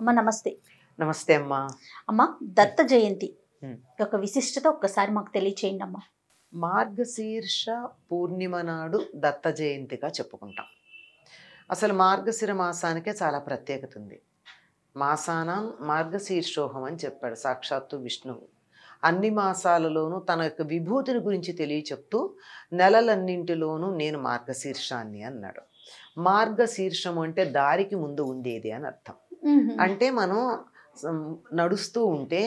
అమ్మ నమస్తే నమస్తే అమ్మా అమ్మ దత్త జయంతి యొక్క విశిష్టత ఒక్కసారి మాకు తెలియచేయండి అమ్మ మార్గశీర్ష పూర్ణిమ నాడు దత్త జయంతిగా చెప్పుకుంటాం అసలు మార్గశిర మాసానికే చాలా ప్రత్యేకత ఉంది మాసానం మార్గశీర్షోహం అని చెప్పాడు సాక్షాత్తు విష్ణువు అన్ని మాసాలలోనూ తన యొక్క విభూతిని గురించి తెలియచెప్తూ నెలలన్నింటిలోనూ నేను మార్గశీర్షాన్ని అన్నాడు మార్గశీర్షం అంటే దారికి ముందు ఉండేది అని అర్థం అంటే మనం నడుస్తూ ఉంటే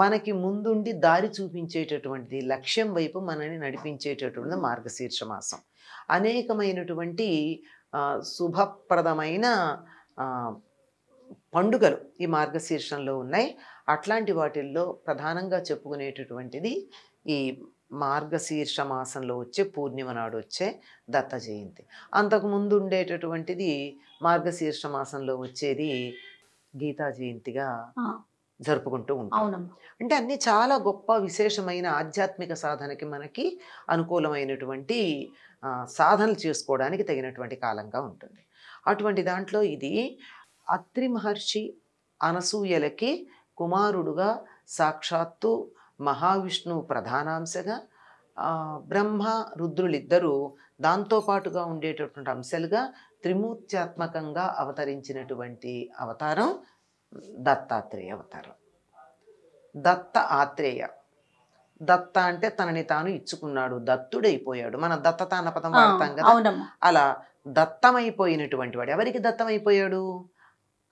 మనకి ముందుండి దారి చూపించేటటువంటిది లక్ష్యం వైపు మనని నడిపించేటటువంటిది మార్గశీర్షమాసం అనేకమైనటువంటి శుభప్రదమైన పండుగలు ఈ మార్గశీర్షంలో ఉన్నాయి అట్లాంటి వాటిల్లో ప్రధానంగా చెప్పుకునేటటువంటిది ఈ మార్గశీర్ష మాసంలో వచ్చే పూర్ణిమ నాడు వచ్చే దత్త జయంతి అంతకుముందు ఉండేటటువంటిది మార్గశీర్ష మాసంలో వచ్చేది గీతా జయంతిగా జరుపుకుంటూ ఉంటాం అంటే అన్ని చాలా గొప్ప విశేషమైన ఆధ్యాత్మిక సాధనకి మనకి అనుకూలమైనటువంటి సాధనలు చేసుకోవడానికి తగినటువంటి కాలంగా ఉంటుంది అటువంటి దాంట్లో ఇది అత్రి మహర్షి అనసూయలకి కుమారుడుగా సాక్షాత్తు మహావిష్ణువు ప్రధానాంశగా బ్రహ్మ రుద్రులిద్దరూ దాంతోపాటుగా ఉండేటటువంటి అంశాలుగా త్రిమూర్త్యాత్మకంగా అవతరించినటువంటి అవతారం దత్తాత్రేయ అవతారం దత్త ఆత్రేయ దత్త అంటే తనని తాను ఇచ్చుకున్నాడు దత్తుడైపోయాడు మన దత్తత పదం అర్థం కదా అలా దత్తమైపోయినటువంటి వాడు ఎవరికి దత్తమైపోయాడు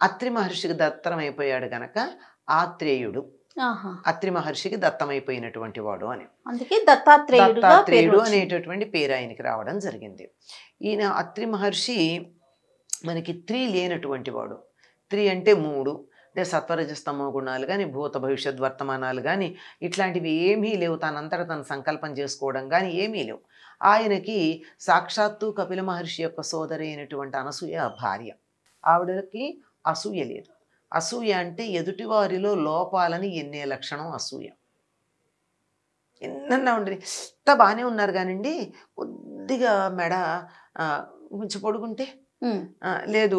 అత్రి మహర్షికి దత్తమైపోయాడు గనక ఆత్రేయుడు అత్రి మహర్షికి దత్తమైపోయినటువంటి వాడు అని అందుకే దత్తాత్రేయుడు దత్తాత్రేయుడు అనేటటువంటి పేరు ఆయనకి రావడం జరిగింది ఈయన అత్రి మహర్షి మనకి త్రీ లేనటువంటి వాడు త్రీ అంటే మూడు అంటే సత్వరజస్తమో గుణాలు కానీ భూత భవిష్యత్ వర్తమానాలు కానీ ఇట్లాంటివి ఏమీ లేవు తనంతట తను సంకల్పం చేసుకోవడం కానీ ఏమీ లేవు ఆయనకి సాక్షాత్తు కపిల మహర్షి యొక్క సోదరి అయినటువంటి అనసూయ భార్య ఆవిడకి అసూయ లేదు అసూయ అంటే ఎదుటివారిలో లోపాలని ఎన్నే లక్షణం అసూయ ఎన్నన్నా ఉండండి ఇంత బాగానే ఉన్నారు కానివ్వండి కొద్దిగా మెడ కొంచెం పొడుగుంటే లేదు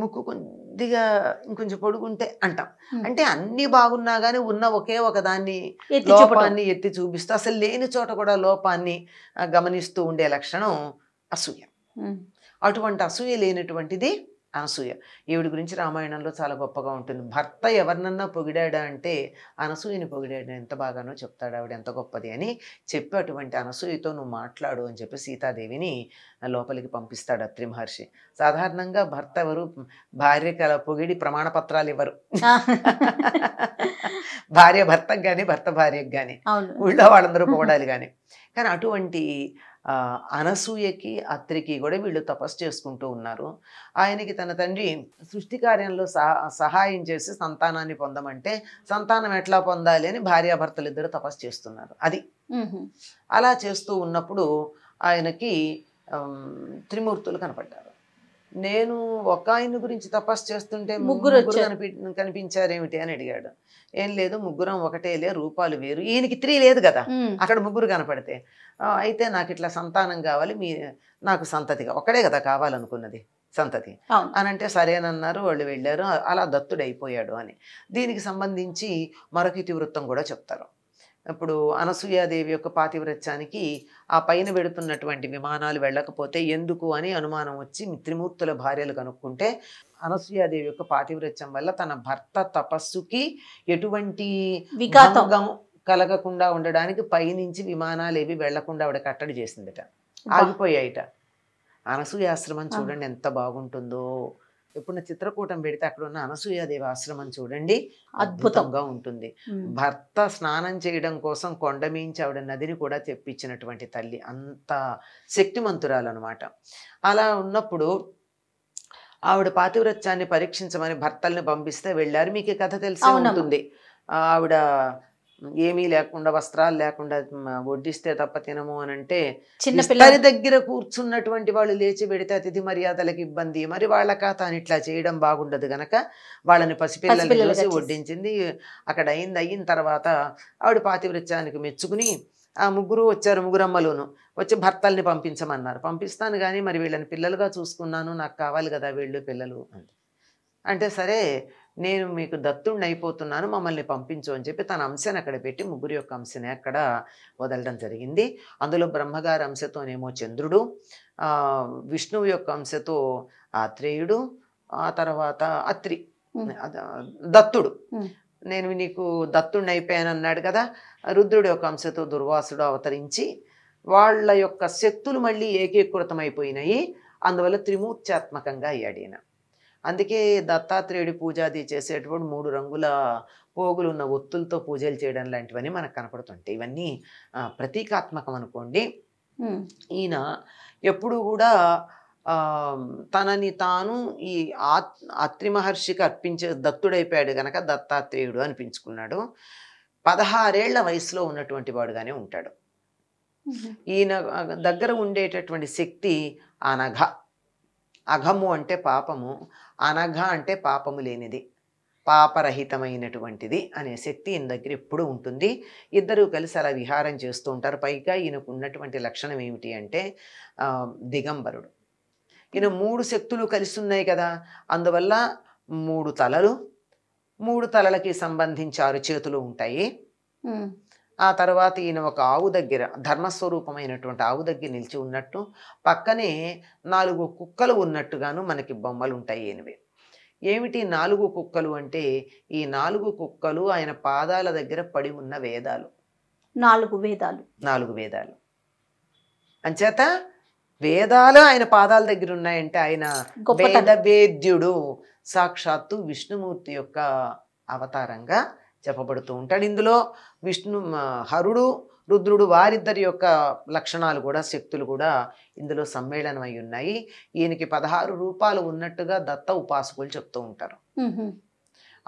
ముక్కు కొద్దిగా ఇంకొంచెం పొడుగుంటే అంటాం అంటే అన్ని బాగున్నా కానీ ఉన్న ఒకే ఒక దాన్ని లోపాన్ని ఎత్తి చూపిస్తూ అసలు లేని చోట కూడా లోపాన్ని గమనిస్తూ ఉండే లక్షణం అసూయ అటువంటి అసూయ లేనటువంటిది అనసూయ ఈవిడ గురించి రామాయణంలో చాలా గొప్పగా ఉంటుంది భర్త ఎవరినన్నా పొగిడాడా అంటే అనసూయని పొగిడాడు ఎంత బాగానో చెప్తాడు ఆవిడ ఎంత గొప్పది అని చెప్పి అటువంటి అనసూయతో నువ్వు మాట్లాడు అని చెప్పి సీతాదేవిని లోపలికి పంపిస్తాడు అత్రి మహర్షి సాధారణంగా భర్త ఎవరు భార్యకి అలా పొగిడి ప్రమాణ పత్రాలు ఇవ్వరు భార్య భర్తకు కానీ భర్త భార్యకు కానీ ఊళ్ళో వాళ్ళందరూ పోవడాలు కానీ కానీ అటువంటి అనసూయకి అత్రికి కూడా వీళ్ళు తపస్సు చేసుకుంటూ ఉన్నారు ఆయనకి తన తండ్రి సృష్టి కార్యంలో సహాయం చేసి సంతానాన్ని పొందమంటే సంతానం ఎట్లా పొందాలి అని భార్యాభర్తలు ఇద్దరు తపస్సు చేస్తున్నారు అది అలా చేస్తూ ఉన్నప్పుడు ఆయనకి త్రిమూర్తులు కనపడ్డారు నేను ఒక ఆయన గురించి తపస్సు చేస్తుంటే ముగ్గురు కనిపి కనిపించారేమిటి అని అడిగాడు ఏం లేదు ముగ్గురం ఒకటే లే రూపాలు వేరు ఈయనకి త్రీ లేదు కదా అక్కడ ముగ్గురు కనపడితే అయితే నాకు ఇట్లా సంతానం కావాలి మీ నాకు సంతతిగా ఒకటే కదా కావాలనుకున్నది సంతతి అని అంటే సరేనన్నారు వాళ్ళు వెళ్ళారు అలా దత్తుడు అయిపోయాడు అని దీనికి సంబంధించి మరొక ఇతివృత్తం కూడా చెప్తారు ఇప్పుడు అనసూయాదేవి యొక్క పాతివ్రత్యానికి ఆ పైన వెడుతున్నటువంటి విమానాలు వెళ్ళకపోతే ఎందుకు అని అనుమానం వచ్చి త్రిమూర్తుల భార్యలు కనుక్కుంటే అనసూయాదేవి యొక్క పాతివ్రత్యం వల్ల తన భర్త తపస్సుకి ఎటువంటి విఘాతం కలగకుండా ఉండడానికి పైనుంచి విమానాలు ఏవి వెళ్లకుండా ఆవిడ కట్టడి చేసిందిట ఆగిపోయాయిట అనసూయాశ్రమం చూడండి ఎంత బాగుంటుందో ఇప్పుడున్న చిత్రకూటం పెడితే అక్కడ ఉన్న అనసూయాదేవి ఆశ్రమం చూడండి అద్భుతంగా ఉంటుంది భర్త స్నానం చేయడం కోసం కొండమీంచి ఆవిడ నదిని కూడా తెప్పించినటువంటి తల్లి అంత శక్తిమంతురాలు అనమాట అలా ఉన్నప్పుడు ఆవిడ పాతివ్రత్యాన్ని పరీక్షించమని భర్తల్ని పంపిస్తే వెళ్ళారు మీకు కథ తెలిసి ఉంటుంది ఆవిడ ఏమీ లేకుండా వస్త్రాలు లేకుండా వడ్డిస్తే తప్ప తినము అని అంటే చిన్నపిల్లల దగ్గర కూర్చున్నటువంటి వాళ్ళు లేచి పెడితే అతిథి మర్యాదలకు ఇబ్బంది మరి వాళ్ళక తాను ఇట్లా చేయడం బాగుండదు గనక వాళ్ళని పసిపిల్లలు చూసి వడ్డించింది అక్కడ అయింది అయిన తర్వాత ఆవిడ పాతివృత్యానికి మెచ్చుకుని ఆ ముగ్గురు వచ్చారు ముగ్గురమ్మలోను వచ్చి భర్తల్ని పంపించమన్నారు పంపిస్తాను కానీ మరి వీళ్ళని పిల్లలుగా చూసుకున్నాను నాకు కావాలి కదా వీళ్ళు పిల్లలు అంటే సరే నేను మీకు దత్తుణ్ణి అయిపోతున్నాను మమ్మల్ని పంపించు అని చెప్పి తన అంశాన్ని అక్కడ పెట్టి ముగ్గురు యొక్క అంశని అక్కడ వదలడం జరిగింది అందులో బ్రహ్మగారి అంశతోనేమో చంద్రుడు విష్ణువు యొక్క అంశతో ఆత్రేయుడు ఆ తర్వాత అత్రి దత్తుడు నేను నీకు దత్తుణ్ణి అయిపోయాను అన్నాడు కదా రుద్రుడి యొక్క అంశతో దుర్వాసుడు అవతరించి వాళ్ళ యొక్క శక్తులు మళ్ళీ ఏకీకృతమైపోయినాయి అందువల్ల త్రిమూర్త్యాత్మకంగా అయ్యాడు అందుకే దత్తాత్రేయుడి పూజాది చేసేటప్పుడు మూడు రంగుల పోగులు ఉన్న ఒత్తులతో పూజలు చేయడం లాంటివన్నీ మనకు కనపడుతుంటాయి ఇవన్నీ ప్రతీకాత్మకం అనుకోండి ఈయన ఎప్పుడు కూడా తనని తాను ఈ అత్రి మహర్షికి అర్పించే దత్తుడైపోయాడు గనక దత్తాత్రేయుడు అనిపించుకున్నాడు పదహారేళ్ల వయసులో ఉన్నటువంటి వాడుగానే ఉంటాడు ఈయన దగ్గర ఉండేటటువంటి శక్తి అనఘ అఘము అంటే పాపము అనఘ అంటే పాపము లేనిది పాపరహితమైనటువంటిది అనే శక్తి ఈయన దగ్గర ఎప్పుడు ఉంటుంది ఇద్దరూ కలిసి అలా విహారం చేస్తూ ఉంటారు పైగా ఈయనకు ఉన్నటువంటి లక్షణం ఏమిటి అంటే దిగంబరుడు ఈయన మూడు శక్తులు కలిసి ఉన్నాయి కదా అందువల్ల మూడు తలలు మూడు తలలకి సంబంధించి ఆరు చేతులు ఉంటాయి ఆ తర్వాత ఈయన ఒక ఆవు దగ్గర ధర్మస్వరూపమైనటువంటి ఆవు దగ్గర నిలిచి ఉన్నట్టు పక్కనే నాలుగు కుక్కలు ఉన్నట్టుగాను మనకి బొమ్మలు ఉంటాయి ఎనివే ఏమిటి నాలుగు కుక్కలు అంటే ఈ నాలుగు కుక్కలు ఆయన పాదాల దగ్గర పడి ఉన్న వేదాలు నాలుగు వేదాలు నాలుగు వేదాలు అంచేత వేదాలు ఆయన పాదాల దగ్గర ఉన్నాయంటే ఆయన వేద వేద్యుడు సాక్షాత్తు విష్ణుమూర్తి యొక్క అవతారంగా చెప్పబడుతూ ఉంటాడు ఇందులో విష్ణు హరుడు రుద్రుడు వారిద్దరి యొక్క లక్షణాలు కూడా శక్తులు కూడా ఇందులో సమ్మేళనమై ఉన్నాయి ఈయనకి పదహారు రూపాలు ఉన్నట్టుగా దత్త ఉపాసకులు చెప్తూ ఉంటారు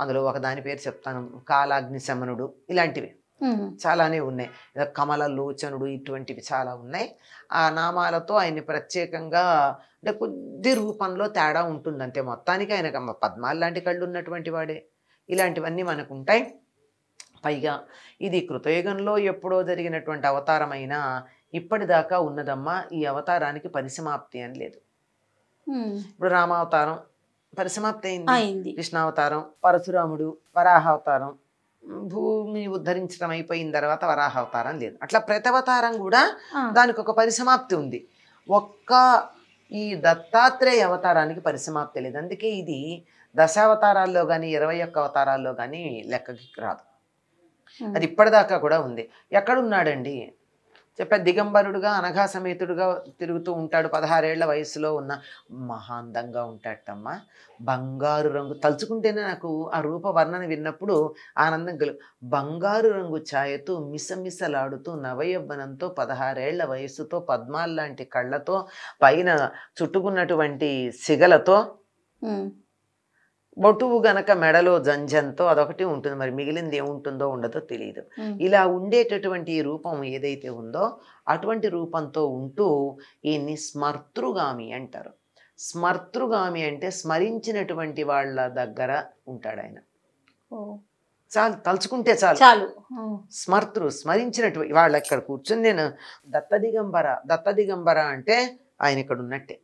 అందులో ఒక దాని పేరు చెప్తాను కాలాగ్ని శమనుడు ఇలాంటివి చాలానే ఉన్నాయి కమల లోచనుడు ఇటువంటివి చాలా ఉన్నాయి ఆ నామాలతో ఆయన్ని ప్రత్యేకంగా అంటే కొద్ది రూపంలో తేడా ఉంటుంది అంతే మొత్తానికి ఆయన పద్మాలు లాంటి కళ్ళు ఉన్నటువంటి వాడే ఇలాంటివన్నీ మనకు ఉంటాయి పైగా ఇది కృతయుగంలో ఎప్పుడో జరిగినటువంటి అవతారమైన ఇప్పటిదాకా ఉన్నదమ్మా ఈ అవతారానికి పరిసమాప్తి అని లేదు ఇప్పుడు రామావతారం పరిసమాప్తి అయింది కృష్ణావతారం పరశురాముడు వరాహావతారం భూమిని ఉద్ధరించడం అయిపోయిన తర్వాత వరాహావతారం లేదు అట్లా ప్రతవతారం కూడా దానికి ఒక పరిసమాప్తి ఉంది ఒక్క ఈ దత్తాత్రేయ అవతారానికి పరిసమాప్తి లేదు అందుకే ఇది దశావతారాల్లో కానీ ఇరవై ఒక్క అవతారాల్లో కానీ లెక్కకి రాదు అది ఇప్పటిదాకా కూడా ఉంది ఎక్కడున్నాడండి చెప్పే దిగంబరుడుగా అనఘా సమేతుడుగా తిరుగుతూ ఉంటాడు పదహారేళ్ల వయసులో ఉన్న మహాందంగా ఉంటాడమ్మా బంగారు రంగు తలుచుకుంటేనే నాకు ఆ రూప వర్ణన విన్నప్పుడు ఆనందం కలు బంగారు రంగు ఛాయతో మిసమిసలాడుతూ నవయవ్వనంతో పదహారేళ్ల వయసుతో పద్మాల్లాంటి లాంటి కళ్ళతో పైన చుట్టుకున్నటువంటి సిగలతో మొటువు గనక మెడలో జంజంతో అదొకటి ఉంటుంది మరి మిగిలింది ఏముంటుందో ఉండదో తెలియదు ఇలా ఉండేటటువంటి రూపం ఏదైతే ఉందో అటువంటి రూపంతో ఉంటూ ఈయన్ని స్మర్తృగామి అంటారు స్మర్తృగామి అంటే స్మరించినటువంటి వాళ్ళ దగ్గర ఉంటాడు ఆయన చాలు తలుచుకుంటే చాలు చాలు స్మర్తృ స్మరించినటువంటి వాళ్ళు ఇక్కడ కూర్చొని నేను దత్త దిగంబర దత్త దిగంబర అంటే ఆయన ఇక్కడ ఉన్నట్టే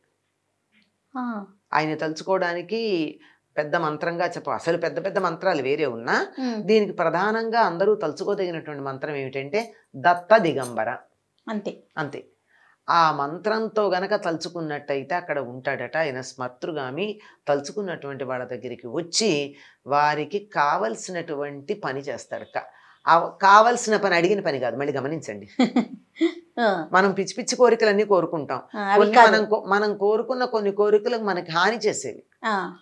ఆయన తలుచుకోవడానికి పెద్ద మంత్రంగా చెప్ప అసలు పెద్ద పెద్ద మంత్రాలు వేరే ఉన్నా దీనికి ప్రధానంగా అందరూ తలుచుకోదగినటువంటి మంత్రం ఏమిటంటే దత్త దిగంబర అంతే అంతే ఆ మంత్రంతో గనక తలుచుకున్నట్టయితే అక్కడ ఉంటాడట ఆయన స్మర్తృగామి తలుచుకున్నటువంటి వాళ్ళ దగ్గరికి వచ్చి వారికి కావలసినటువంటి పని చేస్తాడు కావలసిన పని అడిగిన పని కాదు మళ్ళీ గమనించండి మనం పిచ్చి పిచ్చి కోరికలన్నీ కోరుకుంటాం మనం మనం కోరుకున్న కొన్ని కోరికలు మనకి హాని చేసేవి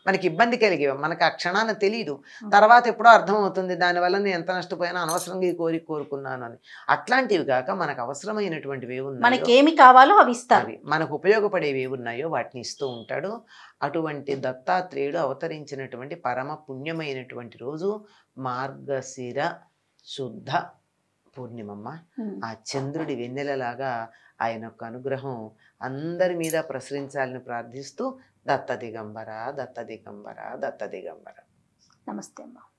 మనకి ఇబ్బంది కలిగేవి మనకు ఆ క్షణాన తెలియదు తర్వాత ఎప్పుడో అర్థం అవుతుంది దానివల్ల నేను ఎంత నష్టపోయినా అనవసరంగా ఈ కోరిక కోరుకున్నాను అని అట్లాంటివి కాక మనకు అవసరమైనటువంటివి ఏమున్నాయి మనకి ఏమి కావాలో అవి ఇస్తాయి మనకు ఉపయోగపడేవి ఏవి ఉన్నాయో వాటిని ఇస్తూ ఉంటాడు అటువంటి దత్తాత్రేయుడు అవతరించినటువంటి పరమ పుణ్యమైనటువంటి రోజు మార్గశిర శుద్ధ పూర్ణిమమ్మ ఆ చంద్రుడి వెన్నెలలాగా ఆయన యొక్క అనుగ్రహం అందరి మీద ప్రసరించాలని ప్రార్థిస్తూ దత్త దిగంబర దత్త దిగంబర దత్త దిగంబర నమస్తే అమ్మ